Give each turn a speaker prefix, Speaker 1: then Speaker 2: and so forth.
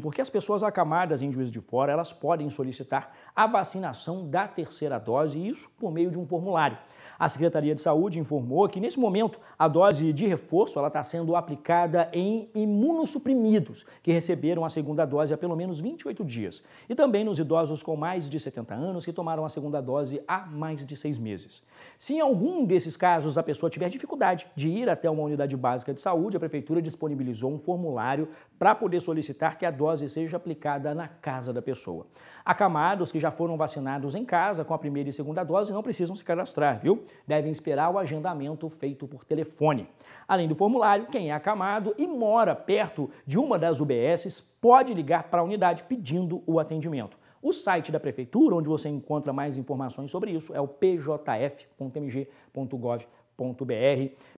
Speaker 1: Porque as pessoas acamadas em juízo de Fora, elas podem solicitar a vacinação da terceira dose, e isso por meio de um formulário. A Secretaria de Saúde informou que, nesse momento, a dose de reforço está sendo aplicada em imunossuprimidos que receberam a segunda dose há pelo menos 28 dias e também nos idosos com mais de 70 anos que tomaram a segunda dose há mais de seis meses. Se em algum desses casos a pessoa tiver dificuldade de ir até uma unidade básica de saúde, a Prefeitura disponibilizou um formulário para poder solicitar que a dose seja aplicada na casa da pessoa. Acamados que já foram vacinados em casa com a primeira e segunda dose não precisam se cadastrar, viu? devem esperar o agendamento feito por telefone. Além do formulário, quem é acamado e mora perto de uma das UBSs pode ligar para a unidade pedindo o atendimento. O site da prefeitura, onde você encontra mais informações sobre isso, é o pjf.mg.gov.br.